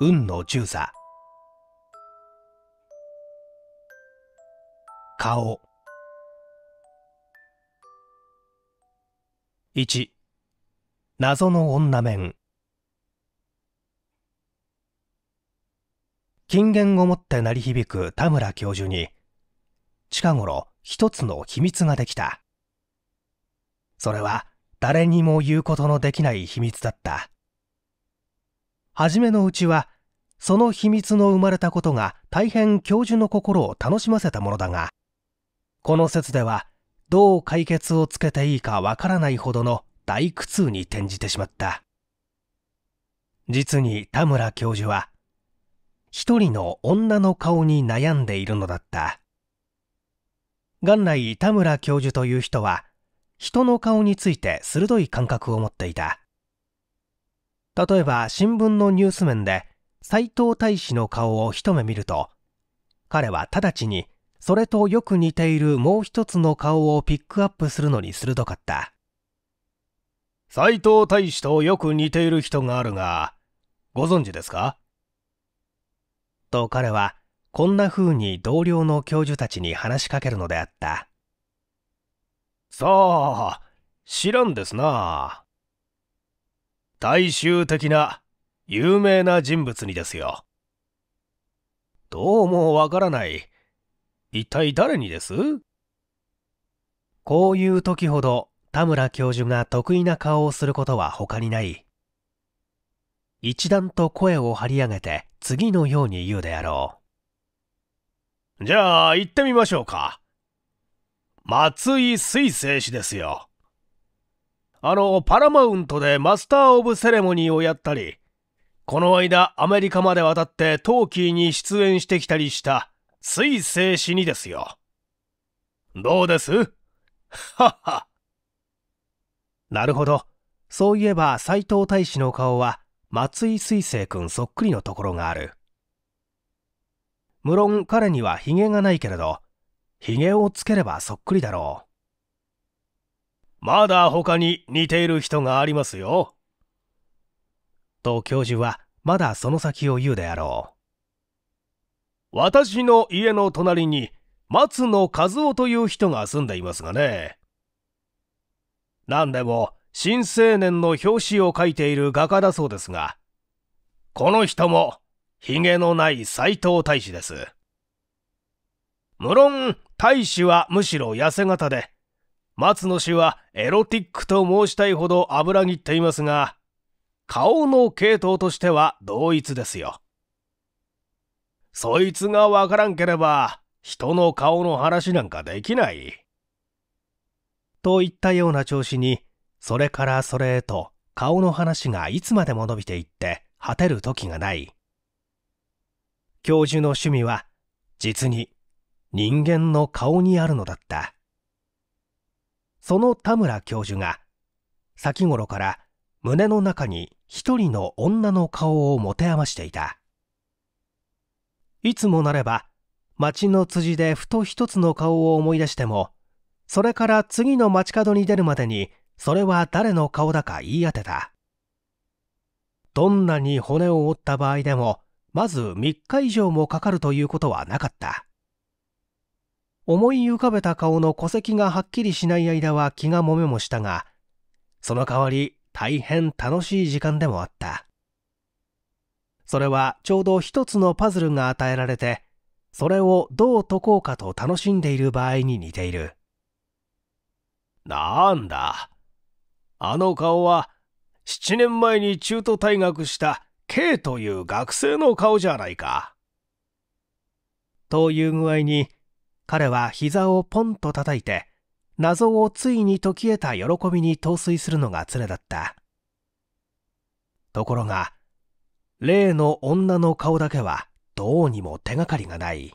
運の重座顔1謎の女面金言をもって鳴り響く田村教授に近頃一つの秘密ができたそれは誰にも言うことのできない秘密だった初めのうちはその秘密の生まれたことが大変教授の心を楽しませたものだがこの説ではどう解決をつけていいかわからないほどの大苦痛に転じてしまった実に田村教授は一人の女の顔に悩んでいるのだった元来田村教授という人は人の顔について鋭い感覚を持っていた例えば新聞のニュース面で斎藤大使の顔を一目見ると彼は直ちにそれとよく似ているもう一つの顔をピックアップするのに鋭かった斎藤大使とよく似ている人があるがご存知ですかと彼はこんな風に同僚の教授たちに話しかけるのであったさあ知らんですな大衆的な有名な人物にですよ。どうもわからない。一体誰にですこういう時ほど田村教授が得意な顔をすることは他にない。一段と声を張り上げて次のように言うであろう。じゃあ行ってみましょうか。松井水星氏ですよ。あの、パラマウントでマスター・オブ・セレモニーをやったり、この間アメリカまで渡ってトーキーに出演してきたりした、水星死にですよ。どうですはっは。なるほど。そういえば斎藤大使の顔は松井水星君そっくりのところがある。無論彼にはヒゲがないけれど、ヒゲをつければそっくりだろう。まだ他に似ている人がありますよ。と教授はまだその先を言うであろう。私の家の隣に松野和夫という人が住んでいますがね。何でも新青年の表紙を書いている画家だそうですが、この人も髭のない斎藤大使です。無論、大使はむしろ痩せ型で、松野氏はエロティックと申したいほど油ぎっていますが、顔の系統としては同一ですよ。そいつがわからんければ、人の顔の話なんかできない。といったような調子に、それからそれへと顔の話がいつまでも伸びていって果てる時がない。教授の趣味は、実に人間の顔にあるのだった。その田村教授が先頃から胸の中に一人の女の顔を持て余していたいつもなれば町の辻でふと一つの顔を思い出してもそれから次の街角に出るまでにそれは誰の顔だか言い当てたどんなに骨を折った場合でもまず3日以上もかかるということはなかった思い浮かべた顔の戸籍がはっきりしない間は気がもめもしたが、その代わり大変楽しい時間でもあった。それはちょうど一つのパズルが与えられて、それをどう解こうかと楽しんでいる場合に似ている。なんだ。あの顔は、7年前に中途退学した K という学生の顔じゃないか。という具合に、彼は膝をポンと叩いて、謎をついに解き得た喜びに陶酔するのが常だった。ところが、例の女の顔だけはどうにも手がかりがない。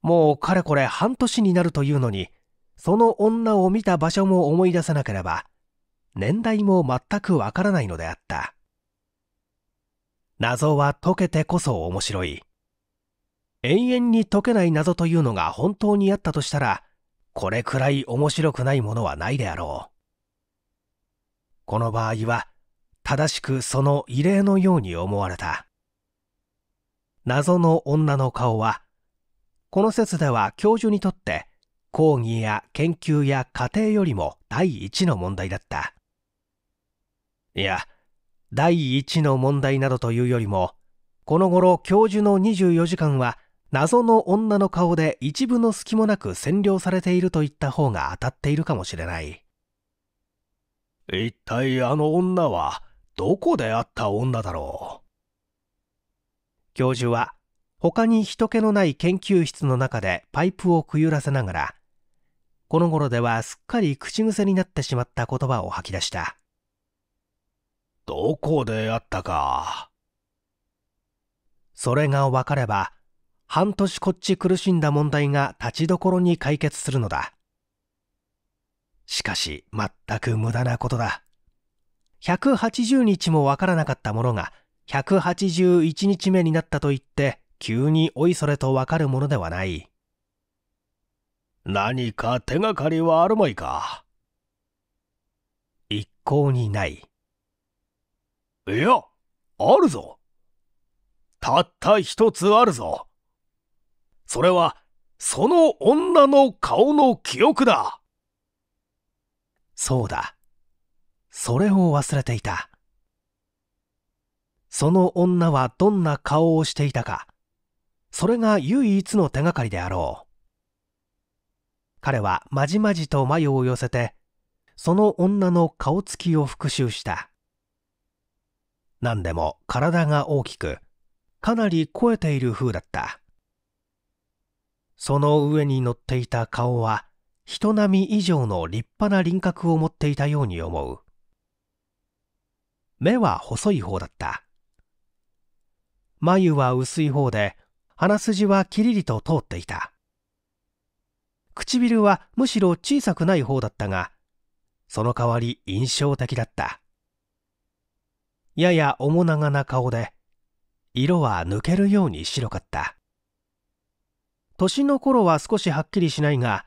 もうかれこれ半年になるというのに、その女を見た場所も思い出さなければ、年代も全くわからないのであった。謎は解けてこそ面白い。永遠に解けない謎というのが本当にあったとしたら、これくらい面白くないものはないであろう。この場合は、正しくその異例のように思われた。謎の女の顔は、この説では教授にとって講義や研究や家庭よりも第一の問題だった。いや、第一の問題などというよりも、この頃教授の24時間は謎の女の顔で一部の隙もなく占領されているといった方が当たっているかもしれない。一体あの女はどこで会った女だろう教授は他に人気のない研究室の中でパイプをくゆらせながらこの頃ではすっかり口癖になってしまった言葉を吐き出したどこで会ったかそれが分かれば半年こっち苦しんだ問題が立ちどころに解決するのだ。しかし、全く無駄なことだ。180日もわからなかったものが、181日目になったと言って、急においそれとわかるものではない。何か手がかりはあるまいか一向にない。いや、あるぞ。たった一つあるぞ。それはその女の顔の記憶だそうだそれを忘れていたその女はどんな顔をしていたかそれが唯一の手がかりであろう彼はまじまじと眉を寄せてその女の顔つきを復習した何でも体が大きくかなり肥えている風だったその上に乗っていた顔は人並み以上の立派な輪郭を持っていたように思う目は細い方だった眉は薄い方で鼻筋はきりりと通っていた唇はむしろ小さくない方だったがその代わり印象的だったやや面長な顔で色は抜けるように白かった年の頃は少しはっきりしないが、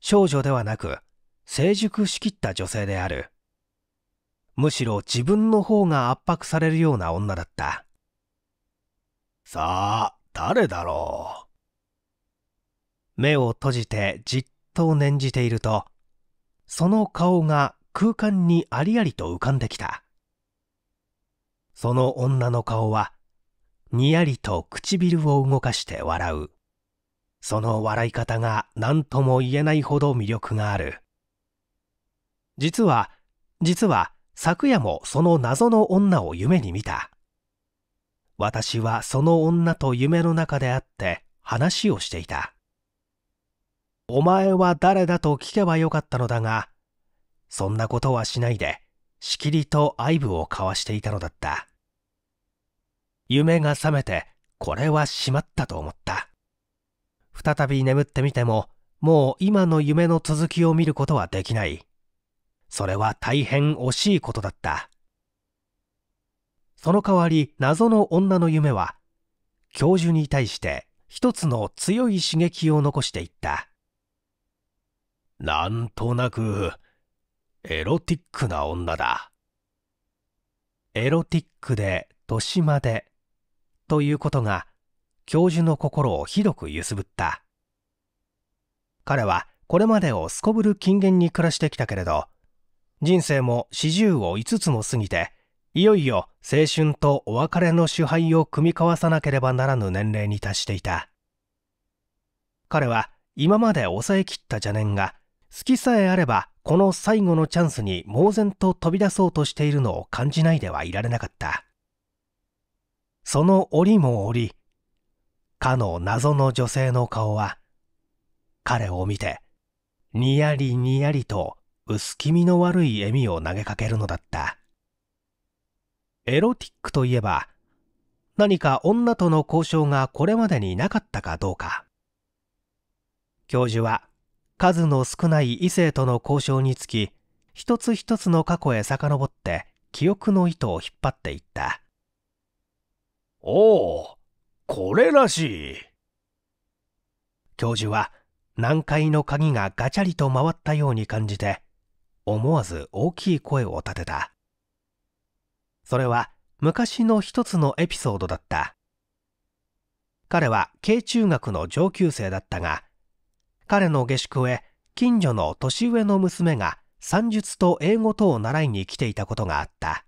少女ではなく、成熟しきった女性である。むしろ自分の方が圧迫されるような女だった。さあ、誰だろう。目を閉じてじっと念じていると、その顔が空間にありありと浮かんできた。その女の顔は、にやりと唇を動かして笑う。その笑い方が何とも言えないほど魅力がある実は実は昨夜もその謎の女を夢に見た私はその女と夢の中であって話をしていたお前は誰だと聞けばよかったのだがそんなことはしないでしきりと愛撫を交わしていたのだった夢が覚めてこれはしまったと思った再び眠ってみても、もう今の夢の続きを見ることはできない。それは大変惜しいことだった。その代わり謎の女の夢は、教授に対して一つの強い刺激を残していった。なんとなく、エロティックな女だ。エロティックで、年まで、ということが、教授の心をひどく揺すぶった彼はこれまでをすこぶる金言に暮らしてきたけれど人生も四十を5つも過ぎていよいよ青春とお別れの主配を組み交わさなければならぬ年齢に達していた彼は今まで抑えきった邪念が隙さえあればこの最後のチャンスに猛然と飛び出そうとしているのを感じないではいられなかったその折も折かの謎の女性の顔は、彼を見て、にやりにやりと薄気味の悪い笑みを投げかけるのだった。エロティックといえば、何か女との交渉がこれまでになかったかどうか。教授は、数の少ない異性との交渉につき、一つ一つの過去へ遡って記憶の糸を引っ張っていった。おお、これらしい。教授は南海の鍵がガチャリと回ったように感じて、思わず大きい声を立てた。それは昔の一つのエピソードだった。彼は慶中学の上級生だったが、彼の下宿へ近所の年上の娘が算術と英語とを習いに来ていたことがあった。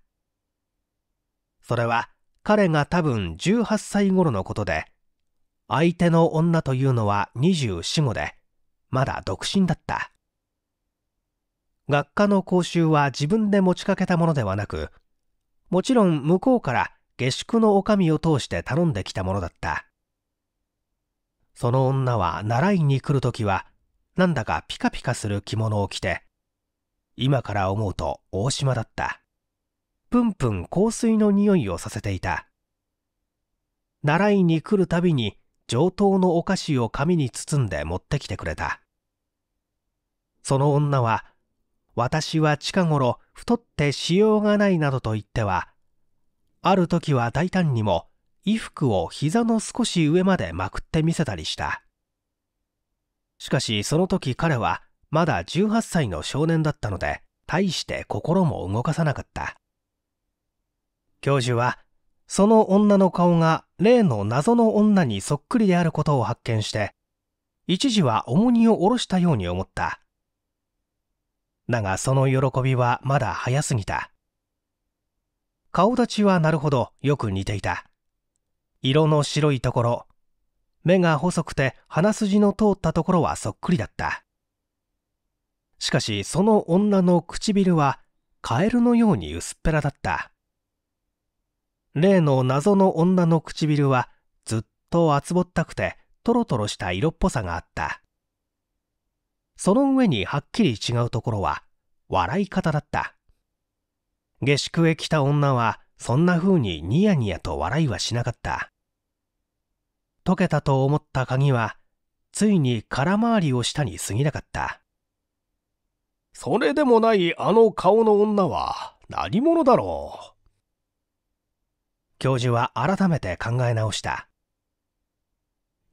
それは彼が多分18歳頃のことで、相手の女というのは24、5で、まだ独身だった。学科の講習は自分で持ちかけたものではなく、もちろん向こうから下宿の女将を通して頼んできたものだった。その女は習いに来るときは、なんだかピカピカする着物を着て、今から思うと大島だった。プンプン香水の匂いをさせていた習いに来るたびに上等のお菓子を紙に包んで持ってきてくれたその女は私は近頃太ってしようがないなどと言ってはある時は大胆にも衣服を膝の少し上までまくってみせたりしたしかしその時彼はまだ18歳の少年だったので大して心も動かさなかった教授は、その女の顔が例の謎の女にそっくりであることを発見して、一時は重荷を下ろしたように思った。だがその喜びはまだ早すぎた。顔立ちはなるほどよく似ていた。色の白いところ、目が細くて鼻筋の通ったところはそっくりだった。しかしその女の唇はカエルのように薄っぺらだった。例の謎の女の唇はずっと厚ぼったくてトロトロした色っぽさがあった。その上にはっきり違うところは笑い方だった。下宿へ来た女はそんな風にニヤニヤと笑いはしなかった。解けたと思った鍵はついに空回りをしたに過ぎなかった。それでもないあの顔の女は何者だろう。教授は改めて考え直した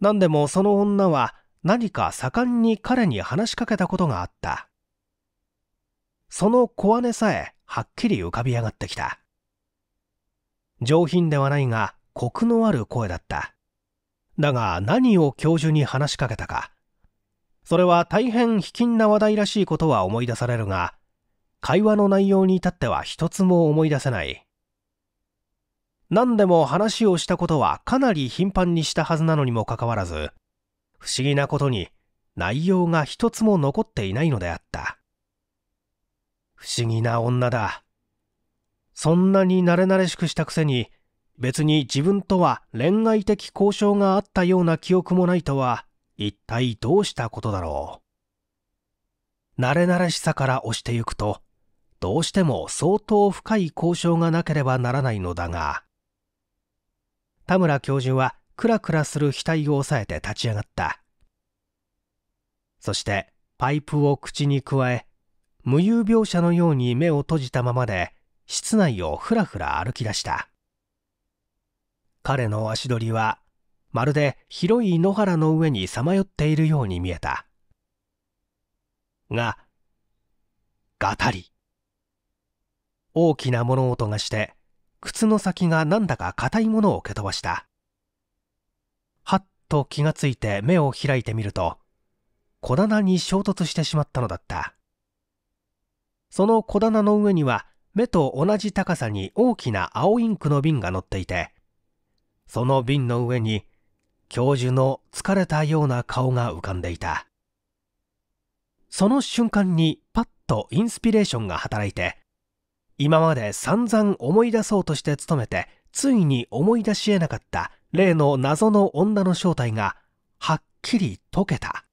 何でもその女は何か盛んに彼に話しかけたことがあったその小姉さえはっきり浮かび上がってきた上品ではないがコクのある声だっただが何を教授に話しかけたかそれは大変卑近な話題らしいことは思い出されるが会話の内容に至っては一つも思い出せない何でも話をしたことはかなり頻繁にしたはずなのにもかかわらず、不思議なことに内容が一つも残っていないのであった。不思議な女だ。そんなに慣れ慣れしくしたくせに、別に自分とは恋愛的交渉があったような記憶もないとは、一体どうしたことだろう。慣れ慣れしさから押してゆくと、どうしても相当深い交渉がなければならないのだが、田村教授はクラクラする額を押さえて立ち上がったそしてパイプを口にくわえ無遊病者のように目を閉じたままで室内をふらふら歩き出した彼の足取りはまるで広い野原の上にさまよっているように見えたがガタリ大きな物音がして靴の先がなんだか硬いものを蹴飛ばしたはっと気がついて目を開いてみると小棚に衝突してしまったのだったその小棚の上には目と同じ高さに大きな青インクの瓶が乗っていてその瓶の上に教授の疲れたような顔が浮かんでいたその瞬間にパッとインスピレーションが働いて今まで散々思い出そうとして努めて、ついに思い出し得なかった例の謎の女の正体が、はっきり解けた。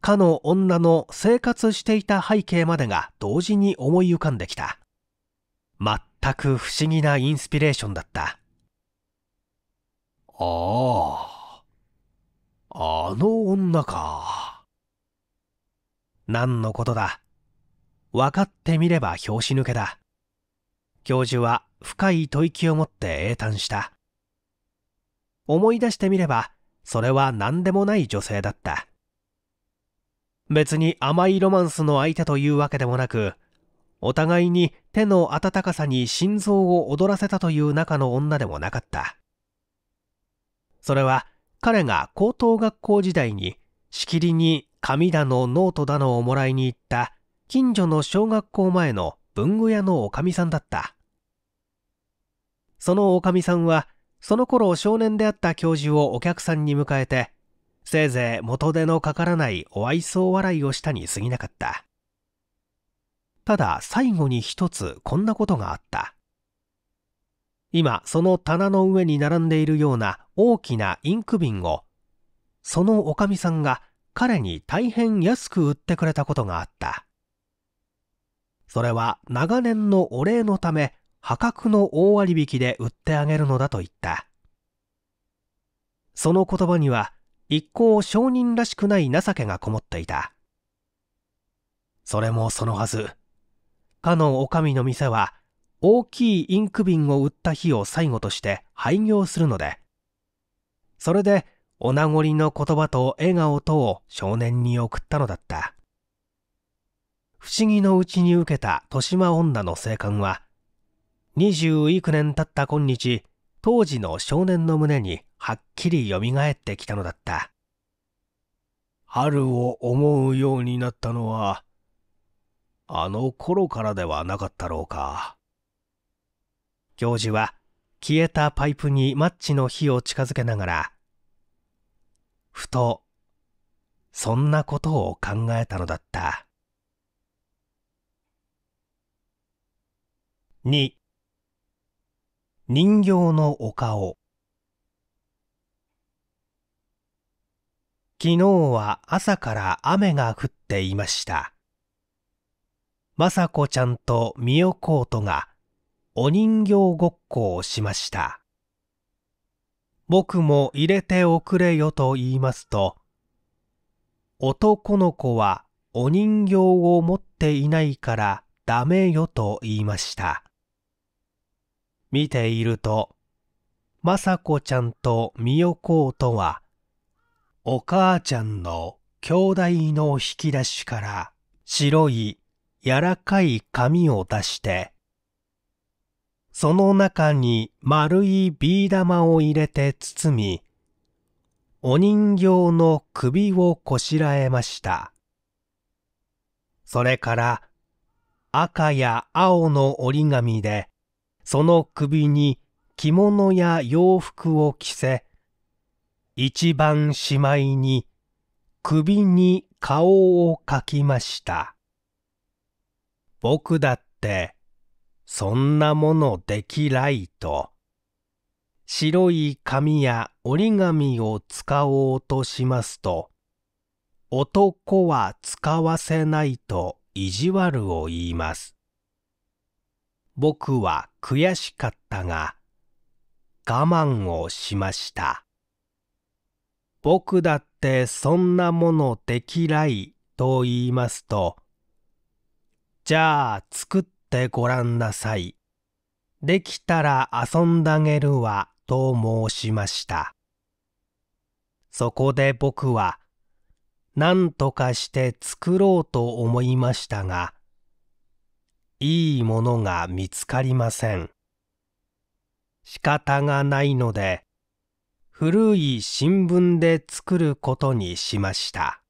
かの女の生活していた背景までが同時に思い浮かんできた。全く不思議なインスピレーションだった。ああ、あの女か。何のことだ。分かってみれば拍子抜けだ教授は深い吐息を持って英嘆した思い出してみればそれは何でもない女性だった別に甘いロマンスの相手というわけでもなくお互いに手の温かさに心臓を躍らせたという仲の女でもなかったそれは彼が高等学校時代にしきりに紙だのノートだのをもらいに行った近所の小学校前の文具屋のおかみさんだった。そのおかみさんは、その頃少年であった教授をお客さんに迎えて、せいぜい元手のかからないお愛想笑いをしたに過ぎなかった。ただ最後に一つこんなことがあった。今その棚の上に並んでいるような大きなインク瓶を、そのおかみさんが彼に大変安く売ってくれたことがあった。それは長年のお礼のため破格の大割引で売ってあげるのだと言ったその言葉には一向商人らしくない情けがこもっていたそれもそのはずかの女将の店は大きいインク瓶を売った日を最後として廃業するのでそれでお名残の言葉と笑顔とを少年に送ったのだった不思議のうちに受けた豊島女の生還は、二十幾年経った今日、当時の少年の胸にはっきり蘇ってきたのだった。春を思うようになったのは、あの頃からではなかったろうか。教授は消えたパイプにマッチの火を近づけながら、ふと、そんなことを考えたのだった。2人形のお顔昨日は朝から雨が降っていました。雅子ちゃんと美代コートがお人形ごっこをしました。僕も入れておくれよと言いますと、男の子はお人形を持っていないからダメよと言いました。見ていると、雅子ちゃんと美代子とは、お母ちゃんの兄弟の引き出しから白い柔らかい紙を出して、その中に丸いビー玉を入れて包み、お人形の首をこしらえました。それから赤や青の折り紙でその首に着物や洋服を着せ、一番しまいに首に顔をかきました。僕だってそんなものできないと、白い紙や折り紙を使おうとしますと、男は使わせないと意地悪を言います。僕は悔しかったが我慢をしました僕だってそんなものできないと言いますとじゃあ作ってごらんなさいできたら遊んだげるわと申しましたそこで僕は何とかして作ろうと思いましたがいいものが見つかりません仕方がないので古い新聞で作ることにしました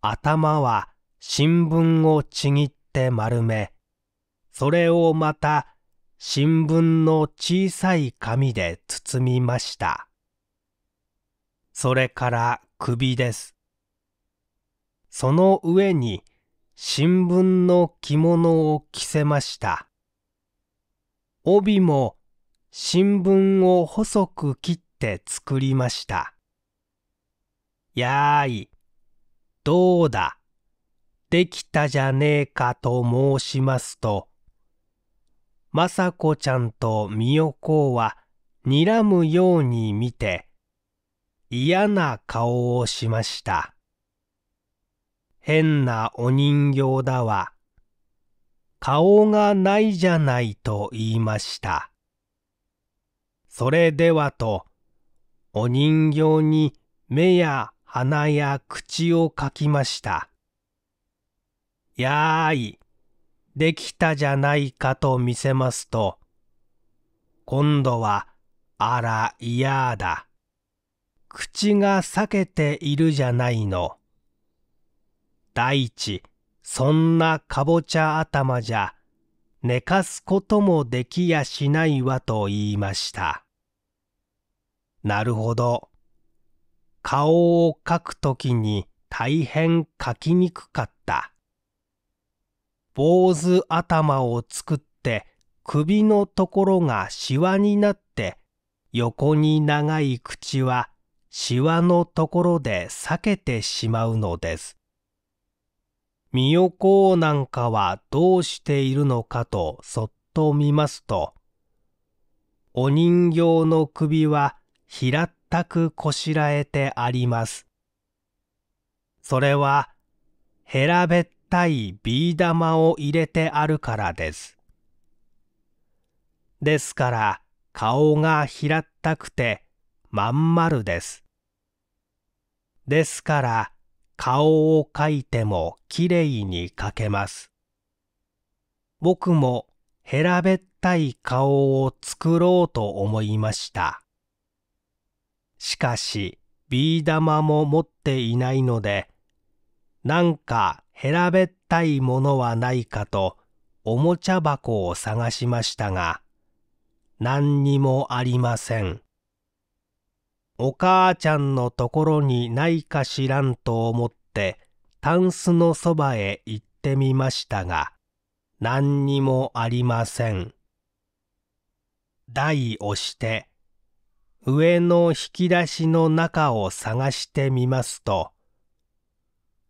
頭は新聞をちぎって丸めそれをまた新聞の小さい紙で包みましたそれから首ですその上に新聞の着物を着せました。帯も新聞を細く切って作りました。やーい、どうだ、できたじゃねえかと申しますと、雅子ちゃんと美代子は睨むように見て、嫌な顔をしました。変なお人形だわ。顔がないじゃないと言いました。それではと、お人形に目や鼻や口を描きました。やーい、できたじゃないかと見せますと、今度は、あら、ーだ。口が裂けているじゃないの。大地そんなかぼちゃ頭じゃ、寝かすこともできやしないわと言いました。なるほど。顔を描くときに大変描きにくかった。坊主頭を作って首のところがしわになって横に長い口はしわのところで裂けてしまうのです。美代なんかはどうしているのかとそっと見ますと、お人形の首は平ったくこしらえてあります。それは、へらべったいビー玉を入れてあるからです。ですから、顔が平ったくて、まん丸です。ですから、顔を描いてもきれいに描けます。僕もらべったい顔を作ろうと思いました。しかし、ビー玉も持っていないので、なんからべったいものはないかと、おもちゃ箱を探しましたが、何にもありません。お母ちゃんのところにないかしらんと思って、タンスのそばへ行ってみましたが、何にもありません。台をして、上の引き出しの中を探してみますと、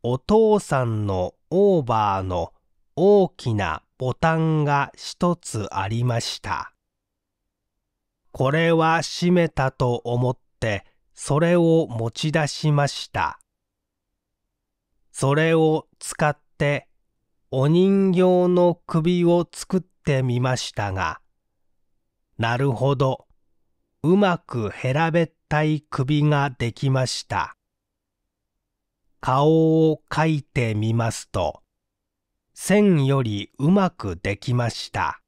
お父さんのオーバーの大きなボタンが一つありました。これは閉めたと思っってそれを持ち出しました。それを使ってお人形の首を作ってみましたが、なるほど、うまくへらべったい首ができました。顔を描いてみますと、線よりうまくできました。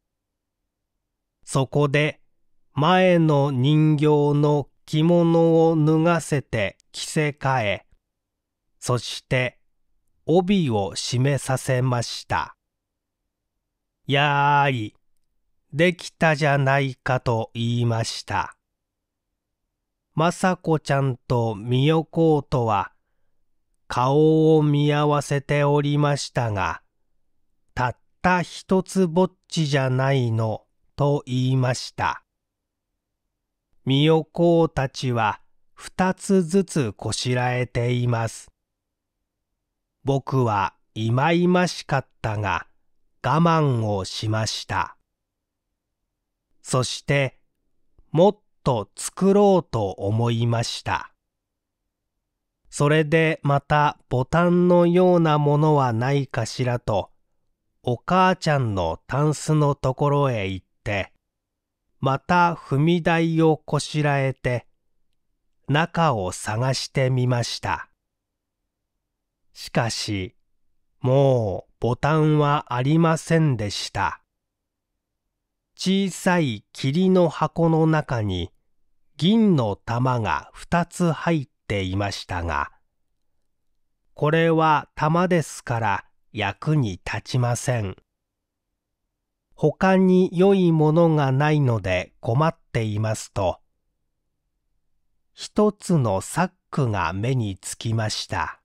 そこで前の人形の着物を脱がせて着せ替え、そして帯を締めさせました。やーい、できたじゃないかと言いました。さ子ちゃんと美代子とは顔を見合わせておりましたが、たった一つぼっちじゃないのと言いました。身横うたちは二つずつこしらえています。僕は忌々しかったが我慢をしました。そしてもっと作ろうと思いました。それでまたボタンのようなものはないかしらとお母ちゃんのタンスのところへ行ってまた踏み台をこしらえて中を探してみましたしかしもうボタンはありませんでした小さい霧の箱の中に銀の玉が2つ入っていましたがこれは玉ですから役に立ちません。他に良いものがないので困っていますと、一つのサックが目につきました。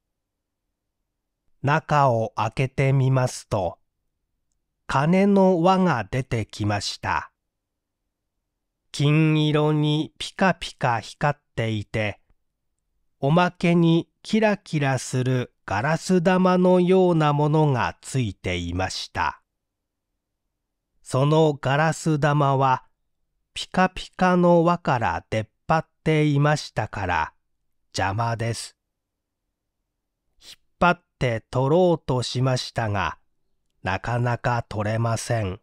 中を開けてみますと、金の輪が出てきました。金色にピカピカ光っていて、おまけにキラキラするガラス玉のようなものがついていました。そのガラス玉はピカピカの輪から出っ張っていましたから邪魔です。引っ張って取ろうとしましたが、なかなか取れません。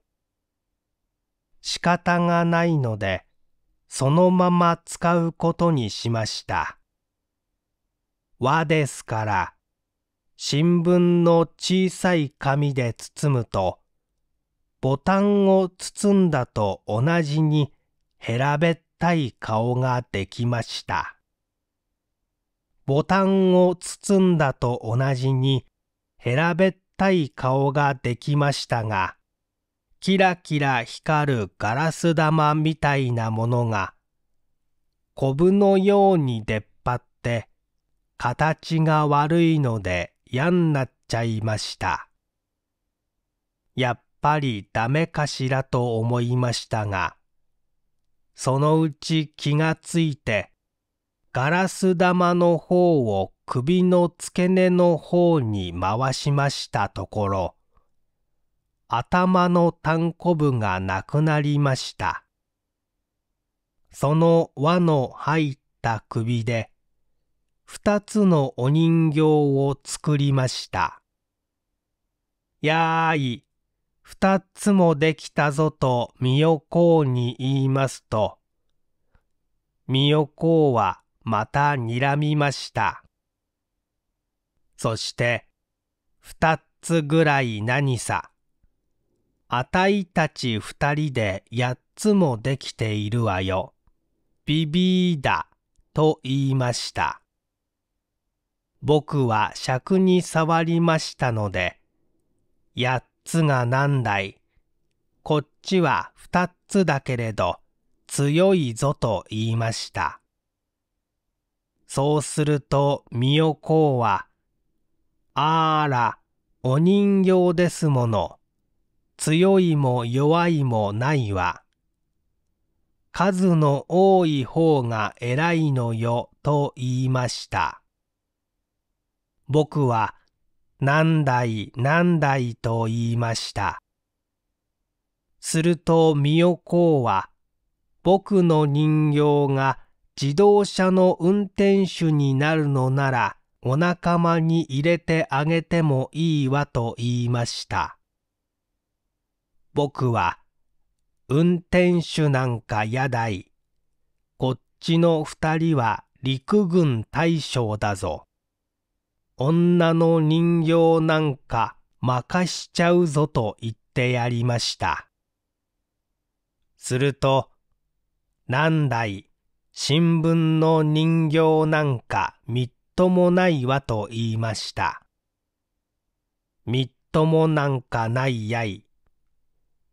仕方がないので、そのまま使うことにしました。和ですから、新聞の小さい紙で包むと、ボタンを包んだと同じにへらべったい顔ができました。ボタンを包んだと同じにへらべったい顔ができましたが、キラキラ光るガラス玉みたいなものが、コブのように出っ張って、形が悪いので嫌になっちゃいました。やっぱりダメかしらと思いましたが、そのうち気がついて、ガラス玉の方を首の付け根の方に回しましたところ、頭のたんこぶがなくなりました。その輪の入った首で、二つのお人形を作りました。やーい、二つもできたぞとみよこうに言いますと、みよこうはまたにらみました。そして、二つぐらい何さ。あたいたち二人で八つもできているわよ。ビビーだ、と言いました。僕は尺に触りましたので、八つが何台。こっちは二つだけれど、強いぞと言いました。そうすると、みよこうは、あら、お人形ですもの。強いも弱いもないわ。数の多い方が偉いのよと言いました。僕は何代何代と言いました。すると美代公は、僕の人形が自動車の運転手になるのなら、お仲間に入れてあげてもいいわと言いました。僕は、運転手なんかやだい。こっちの二人は陸軍大将だぞ。女の人形なんか任しちゃうぞと言ってやりました。すると、何代、新聞の人形なんかみっともないわと言いました。みっともなんかないやい。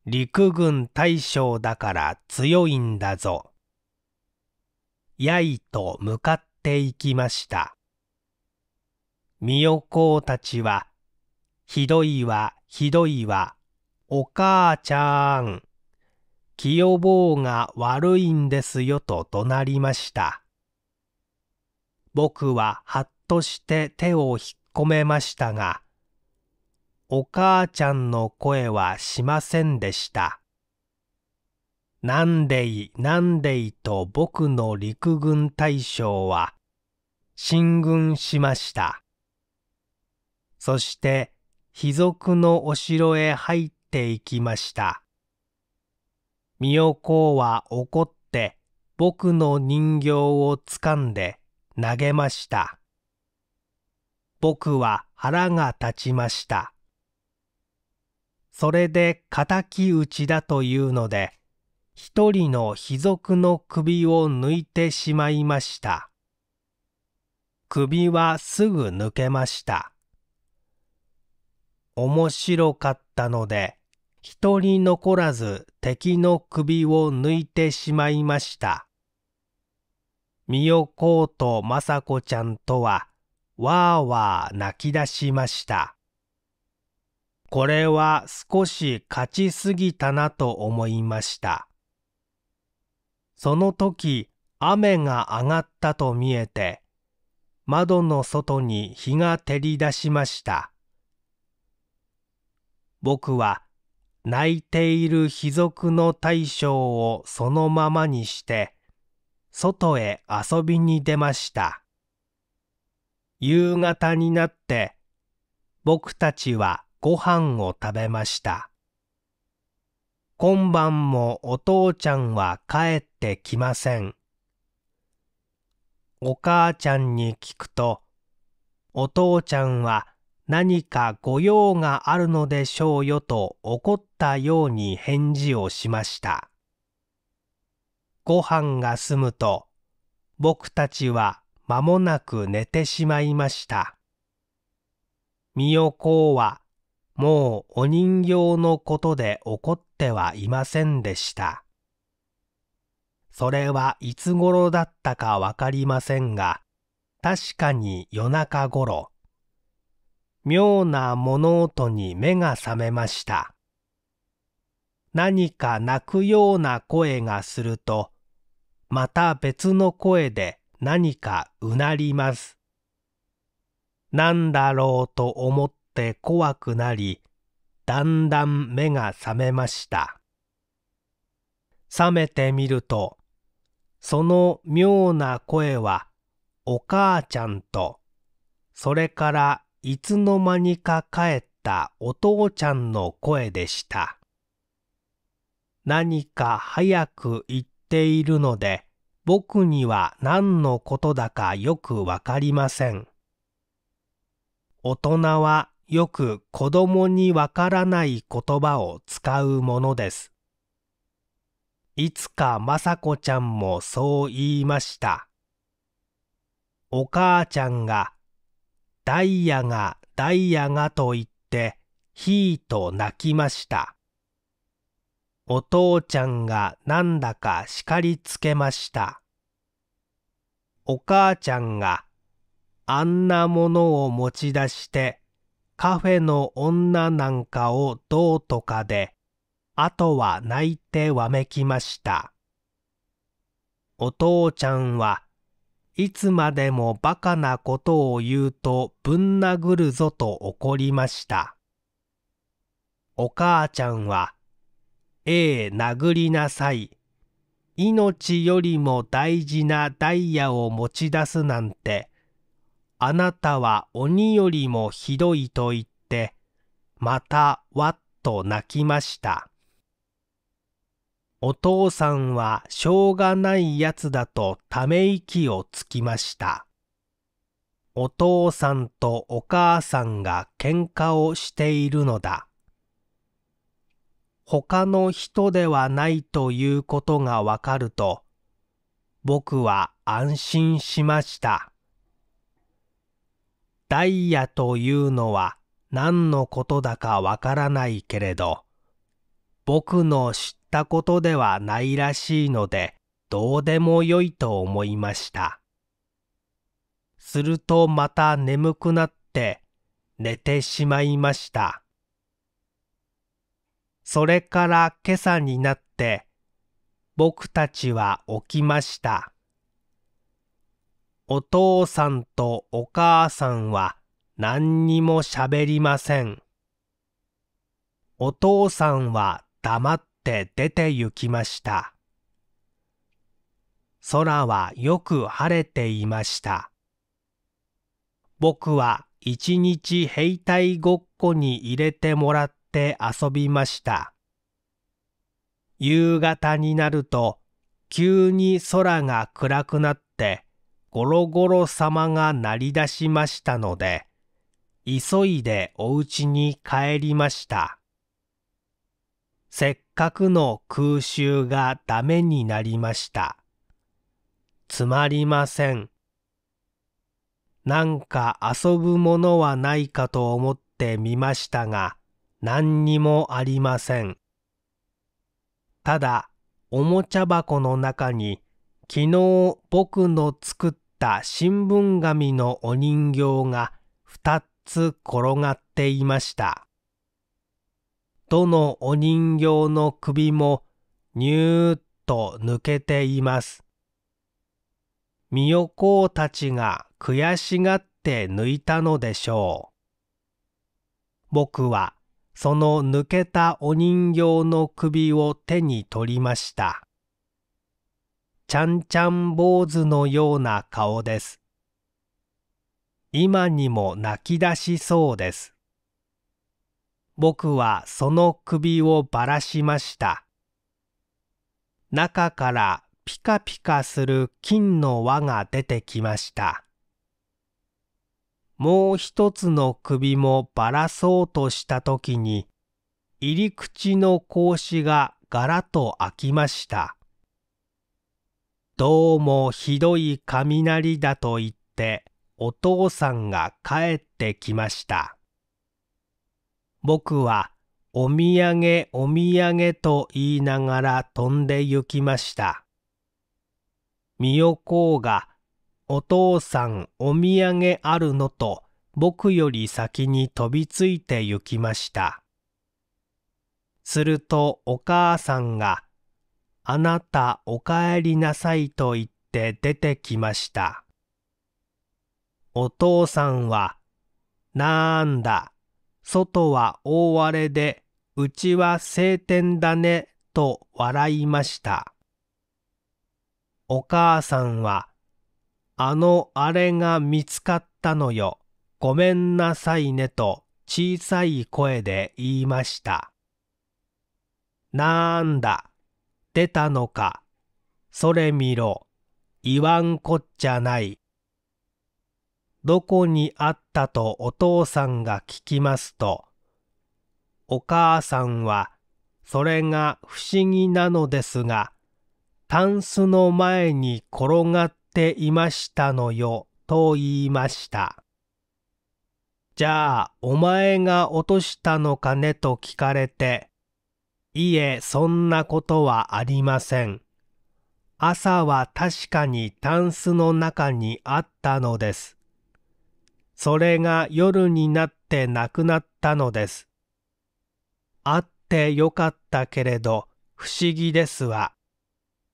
陸軍大将だから強いんだぞ。やいと向かっていきました。みよこうたちは、ひどいわ、ひどいわ、お母ちゃん、きよぼうが悪いんですよと怒鳴りました。僕ははっとして手を引っ込めましたが、お母ちゃんの声はしませんでした。なんでいなんでいと僕の陸軍大将は進軍しました。そして貴族のお城へ入っていきました。美こうは怒って僕の人形をつかんで投げました。僕は腹が立ちました。それで敵討ちだというので、一人の卑俗の首を抜いてしまいました。首はすぐ抜けました。面白かったので、一人残らず敵の首を抜いてしまいました。美代子と雅子ちゃんとは、わーわー泣き出しました。これは少し勝ちすぎたなと思いました。その時、雨が上がったと見えて、窓の外に日が照り出しました。僕は泣いている卑俗の大将をそのままにして、外へ遊びに出ました。夕方になって、僕たちはご飯を食べました。今晩もお父ちゃんは帰ってきません。お母ちゃんに聞くと、お父ちゃんは何か御用があるのでしょうよと怒ったように返事をしました。ご飯が済むと、僕たちは間もなく寝てしまいました。みよこは、もうお人形のことで怒ってはいませんでした。それはいつ頃だったかわかりませんが、確かに夜中頃、妙な物音に目が覚めました。何か泣くような声がすると、また別の声で何かうなります。なんだろうと思って怖くなり、だんだん目が覚めました。覚めてみると、その妙な声はお母ちゃんと、それからいつの間にか帰ったお父ちゃんの声でした。何か早く言っているので、僕には何のことだかよくわかりません。大人はよく子供にわからない言葉を使うものです。いつかまさこちゃんもそう言いました。お母ちゃんがダイヤがダイヤがと言って、ヒーと泣きました。お父ちゃんがなんだか叱りつけました。お母ちゃんがあんなものを持ち出してカフェの女なんかをどうとかで、あとは泣いてわめきました。お父ちゃんはいつまでもバカなことを言うとぶん殴るぞと怒りました。お母ちゃんは、ええ、殴りなさい。命よりも大事なダイヤを持ち出すなんて、あなたは鬼よりもひどいと言って、またわっと泣きました。お父さんはしょうがないやつだとため息をつきました。お父さんとお母さんが喧嘩をしているのだ。他の人ではないということがわかると、僕は安心しました。ダイヤというのは何のことだかわからないけれど、僕の知ったことではないらしいので、どうでもよいと思いました。するとまた眠くなって寝てしまいました。それから今朝になって僕たちは起きました。お父さんとお母さんは何にもしゃべりません。お父さんは黙っって出て行きました空はよく晴れていました僕は一日兵隊ごっこに入れてもらって遊びました夕方になると急に空が暗くなってゴロゴロ様が鳴り出しましたので急いでお家に帰りましたせっかくの空襲がダメになりました。つまりません。なんか遊ぶものはないかと思ってみましたが、何にもありません。ただ、おもちゃ箱の中に、昨日僕の作った新聞紙のお人形が2つ転がっていました。どのお人形の首もニューッと抜けています。みよこうたちが悔しがって抜いたのでしょう。僕はその抜けたお人形の首を手に取りました。ちゃんちゃん坊主のような顔です。今にも泣き出しそうです。僕はその首をばらしました。中からピカピカする金の輪が出てきました。もう一つの首もばらそうとしたときに、入り口の格子がガラと開きました。どうもひどい雷だと言って、お父さんが帰ってきました。僕はお土産お土産と言いながら飛んで行きました。みよこうがお父さんお土産あるのと僕より先に飛びついて行きました。するとお母さんがあなたお帰りなさいと言って出てきました。お父さんはなんだ外は大荒れで、うちは晴天だね、と笑いました。お母さんは、あのあれが見つかったのよ。ごめんなさいねと小さい声で言いました。なんだ、出たのか。それ見ろ。言わんこっちゃない。どこにあったとお父さんが聞きますと、お母さんは、それが不思議なのですが、タンスの前に転がっていましたのよ、と言いました。じゃあ、お前が落としたのかねと聞かれて、いえ、そんなことはありません。朝は確かにタンスの中にあったのです。それが夜になってなくなったのです。あってよかったけれど不思議ですわ。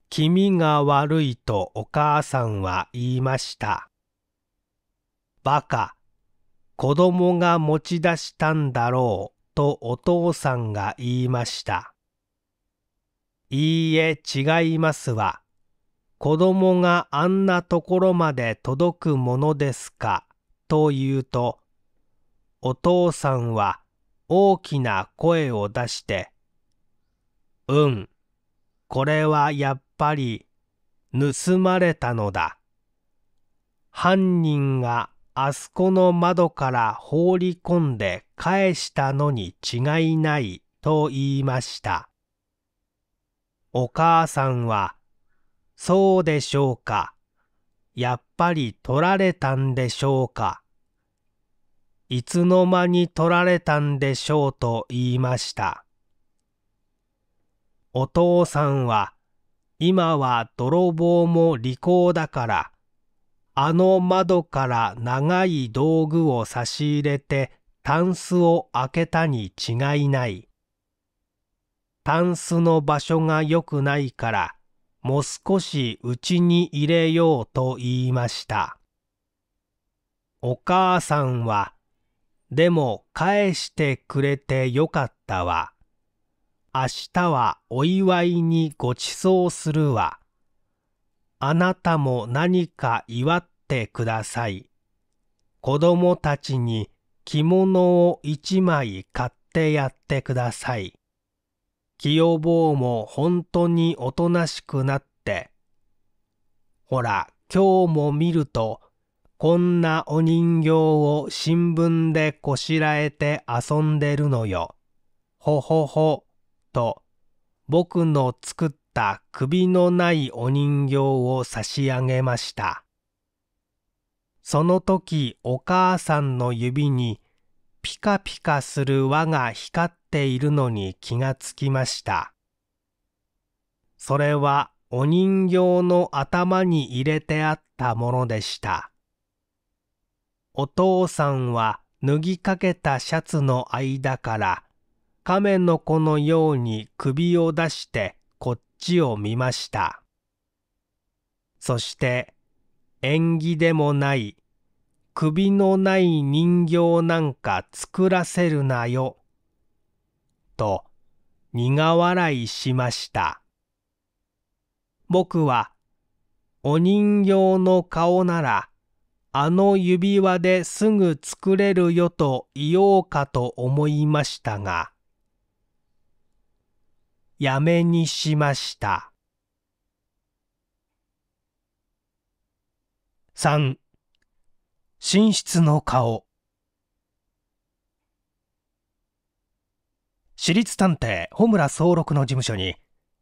気味が悪いとお母さんは言いました。バカ、子供が持ち出したんだろうとお父さんが言いました。いいえ違いますわ。子供があんなところまで届くものですか。と言うと、お父さんは大きな声を出して、うん、これはやっぱり盗まれたのだ。犯人があそこの窓から放り込んで返したのに違いないと言いました。お母さんは、そうでしょうか。やっぱり取られたんでしょうか。いつの間に取られたんでしょうと言いました。お父さんは、今は泥棒も利口だから、あの窓から長い道具を差し入れて、タンスを開けたに違いない。タンスの場所が良くないから、もう少しうちに入れようと言いました。お母さんは、でも返してくれてよかったわ。明日はお祝いにごちそうするわ。あなたも何か祝ってください。子供たちに着物を一枚買ってやってください。清坊も本当におとなしくなって、ほら、今日も見ると、こんなお人形を新聞でこしらえて遊んでるのよ。ほほほ、と、僕の作った首のないお人形を差し上げました。その時お母さんの指にピカピカする輪が光っているのに気がつきましたそれはお人形の頭に入れてあったものでしたお父さんは脱ぎかけたシャツの間から亀の子のように首を出してこっちを見ましたそして縁起でもない首のない人形なんか作らせるなよと苦笑いしました。僕は、お人形の顔なら、あの指輪ですぐ作れるよと言おうかと思いましたが、やめにしました。3寝室の顔私立探偵穂村総六の事務所に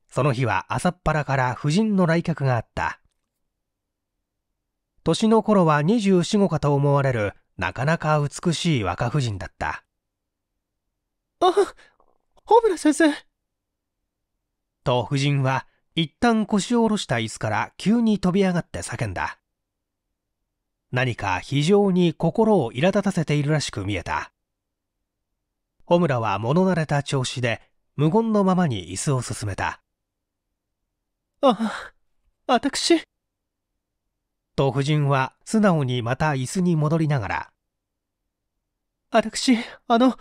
その日は朝っぱらから夫人の来客があった年の頃は24五かと思われるなかなか美しい若婦人だったあ穂村先生と夫人は一旦腰を下ろした椅子から急に飛び上がって叫んだ何か非常に心を苛立たせているらしく見えた穂村は物慣れた調子で無言のままに椅子を進めたああ私と夫人は素直にまた椅子に戻りながら私あの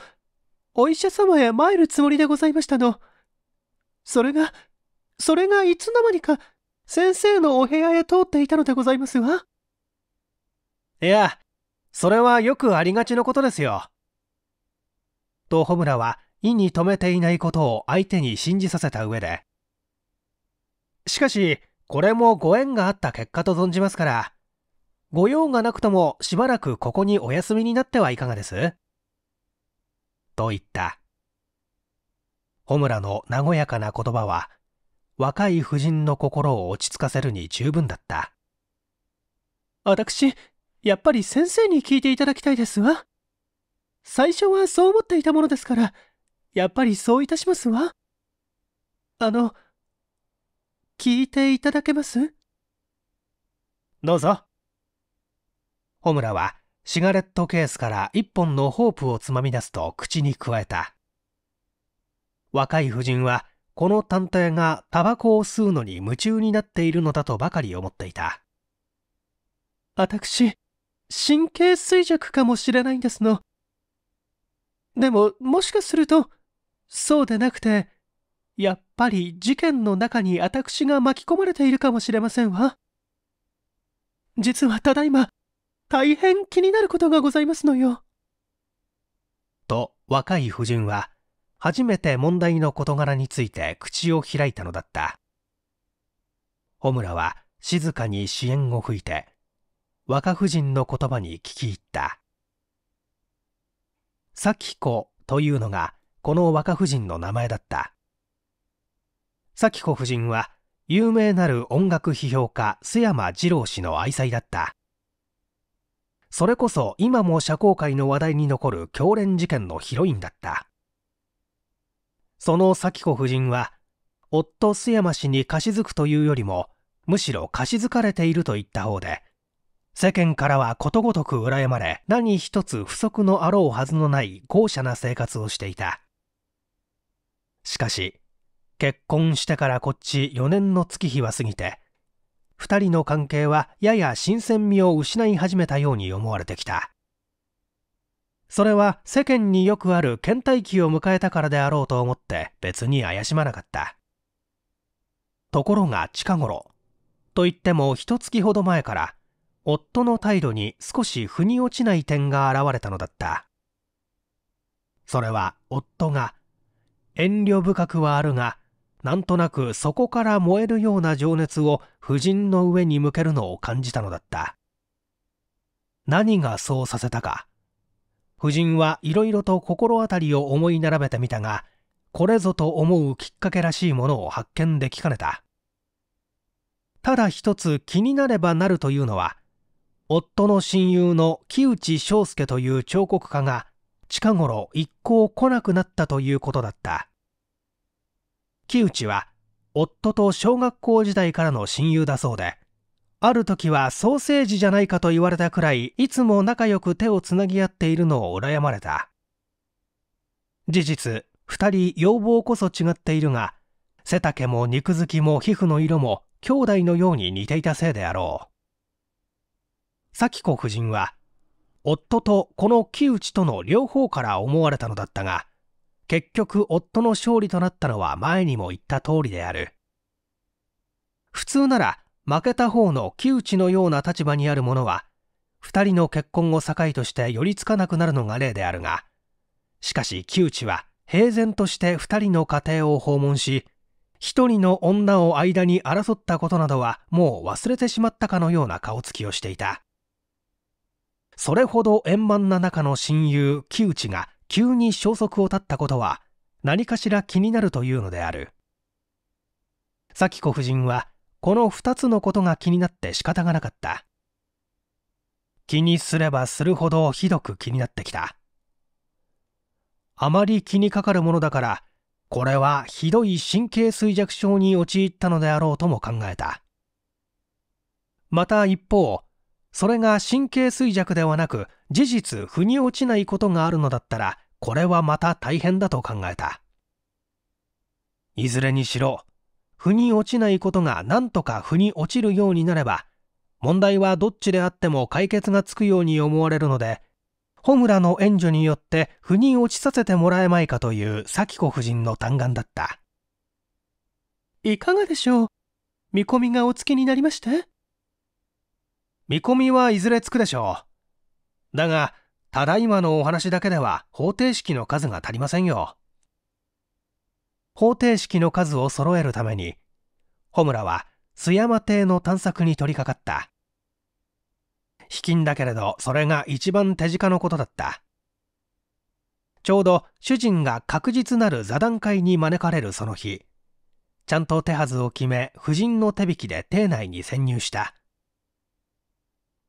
お医者様へ参るつもりでございましたのそれがそれがいつの間にか先生のお部屋へ通っていたのでございますわいやそれはよくありがちのことですよと穂村は意に留めていないことを相手に信じさせた上でしかしこれもご縁があった結果と存じますからご用がなくともしばらくここにお休みになってはいかがですと言った穂村の和やかな言葉は若い夫人の心を落ち着かせるに十分だった私やっぱり先生に聞いていただきたいですわ最初はそう思っていたものですから、やっぱりそういたしますわ。あの、聞いていただけますどうぞ。ホムラはシガレットケースから一本のホープをつまみ出すと口にくわえた。若い婦人はこの探偵がタバコを吸うのに夢中になっているのだとばかり思っていた。私、神経衰弱かもしれないんですの。でも、もしかすると、そうでなくて、やっぱり事件の中に私が巻き込まれているかもしれませんわ。実はただいま、大変気になることがございますのよ。と、若い夫人は、初めて問題の事柄について口を開いたのだった。穂村は静かに支援を吹いて、若夫人の言葉に聞き入った。咲子というのがこの若夫人の名前だった咲子夫人は有名なる音楽批評家須山二郎氏の愛妻だったそれこそ今も社交界の話題に残る狂連事件のヒロインだったその咲子夫人は夫須山氏に貸し付くというよりもむしろ貸し付かれているといった方で世間からはことごとく羨まれ、何一つ不足のあろうはずのない豪奢な生活をしていた。しかし、結婚してからこっち4年の月日は過ぎて、2人の関係はやや新鮮味を失い始めたように思われてきた。それは世間によくある倦怠期を迎えたからであろうと思って別に怪しまなかった。ところが近頃、といっても一月ほど前から夫の態度に少し腑に落ちない点が現れたのだったそれは夫が遠慮深くはあるがなんとなくそこから燃えるような情熱を夫人の上に向けるのを感じたのだった何がそうさせたか夫人はいろいろと心当たりを思い並べてみたがこれぞと思うきっかけらしいものを発見できかねたただ一つ気になればなるというのは夫の親友の木内翔介という彫刻家が近頃一向来なくなったということだった木内は夫と小学校時代からの親友だそうである時はソーセージじゃないかと言われたくらいいつも仲良く手をつなぎ合っているのを羨まれた事実2人要望こそ違っているが背丈も肉付きも皮膚の色も兄弟のように似ていたせいであろう咲子夫人は夫とこの木内との両方から思われたのだったが結局夫の勝利となったのは前にも言った通りである普通なら負けた方の木内のような立場にある者は2人の結婚を境として寄りつかなくなるのが例であるがしかし木内は平然として2人の家庭を訪問し1人の女を間に争ったことなどはもう忘れてしまったかのような顔つきをしていたそれほど円満な中の親友木内が急に消息を絶ったことは何かしら気になるというのである咲子夫人はこの2つのことが気になって仕方がなかった気にすればするほどひどく気になってきたあまり気にかかるものだからこれはひどい神経衰弱症に陥ったのであろうとも考えたまた一方それが神経衰弱ではなく事実腑に落ちないことがあるのだったらこれはまた大変だと考えたいずれにしろ腑に落ちないことが何とか腑に落ちるようになれば問題はどっちであっても解決がつくように思われるので穂村の援助によって腑に落ちさせてもらえまいかという咲子夫人の嘆願だったいかがでしょう見込みがおつきになりまして見込みはいずれつくでしょう。だが、ただいまのお話だけでは方程式の数が足りませんよ。方程式の数を揃えるために、穂村は須山邸の探索に取り掛かった。飢饉だけれど、それが一番手近のことだった。ちょうど主人が確実なる座談会に招かれるその日、ちゃんと手はずを決め、夫人の手引きで邸内に潜入した。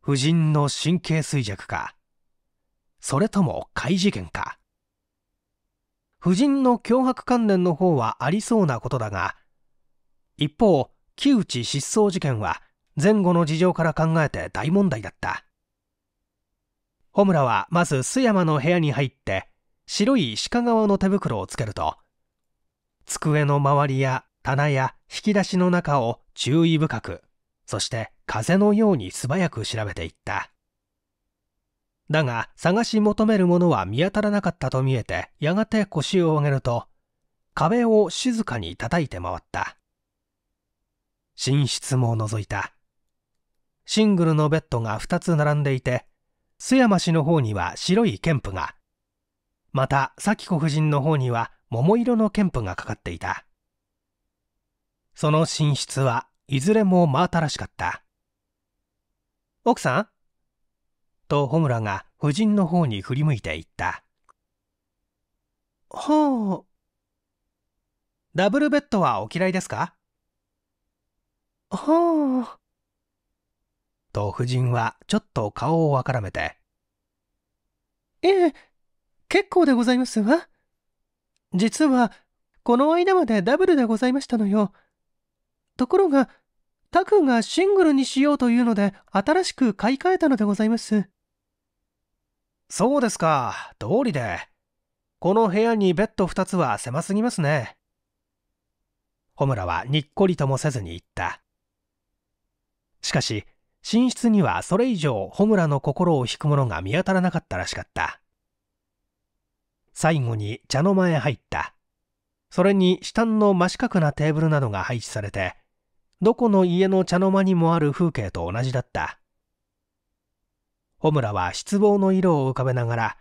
夫人の神経衰弱かそれとも怪事件か夫人の脅迫関連の方はありそうなことだが一方木内失踪事件は前後の事情から考えて大問題だった穂村はまず須山の部屋に入って白い鹿革の手袋をつけると机の周りや棚や引き出しの中を注意深くそして風のように素早く調べていっただが探し求めるものは見当たらなかったと見えてやがて腰を上げると壁を静かに叩いて回った寝室も覗いたシングルのベッドが2つ並んでいて須山氏の方には白いケンプがまた咲子夫人の方には桃色のケンプがかかっていたその寝室はいずれも真新しかった奥さんと穂村が夫人の方に振り向いていったほうダブルベッドはお嫌いですかほうと夫人はちょっと顔をあからめてええ結構でございますわ実はこの間までダブルでございましたのよところがタ君がシングルにしようというので新しく買い替えたのでございますそうですかうりでこの部屋にベッド2つは狭すぎますね穂村はにっこりともせずに言ったしかし寝室にはそれ以上穂村の心を引くものが見当たらなかったらしかった最後に茶の間へ入ったそれに下の真四角なテーブルなどが配置されてどこの家の茶の間にもある風景と同じだった穂村は失望の色を浮かべながら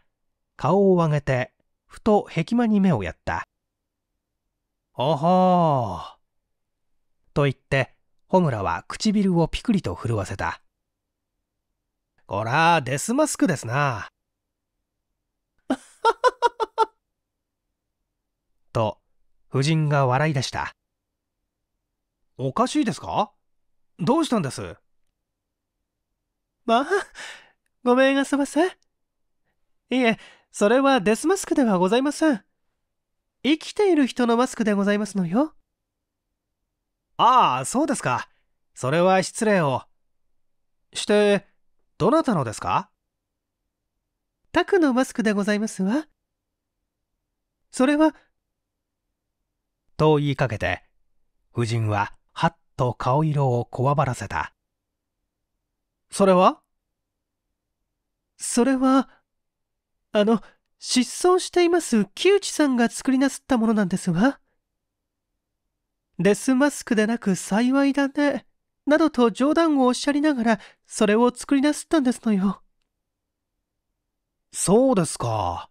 顔を上げてふと壁間に目をやったおほーと言って穂村は唇をピクリと震わせたこらデスマスクですな と夫人が笑い出したおかしいですかどうしたんですまあ、ごめんあそばせ。いえ、それはデスマスクではございません。生きている人のマスクでございますのよ。ああ、そうですか。それは失礼を。して、どなたのですかタクのマスクでございますわ。それは、と言いかけて、夫人はと顔色をこわばらせた。それはそれは、あの、失踪しています木内さんが作りなすったものなんですが。デスマスクでなく幸いだね、などと冗談をおっしゃりながら、それを作りなすったんですのよ。そうですか。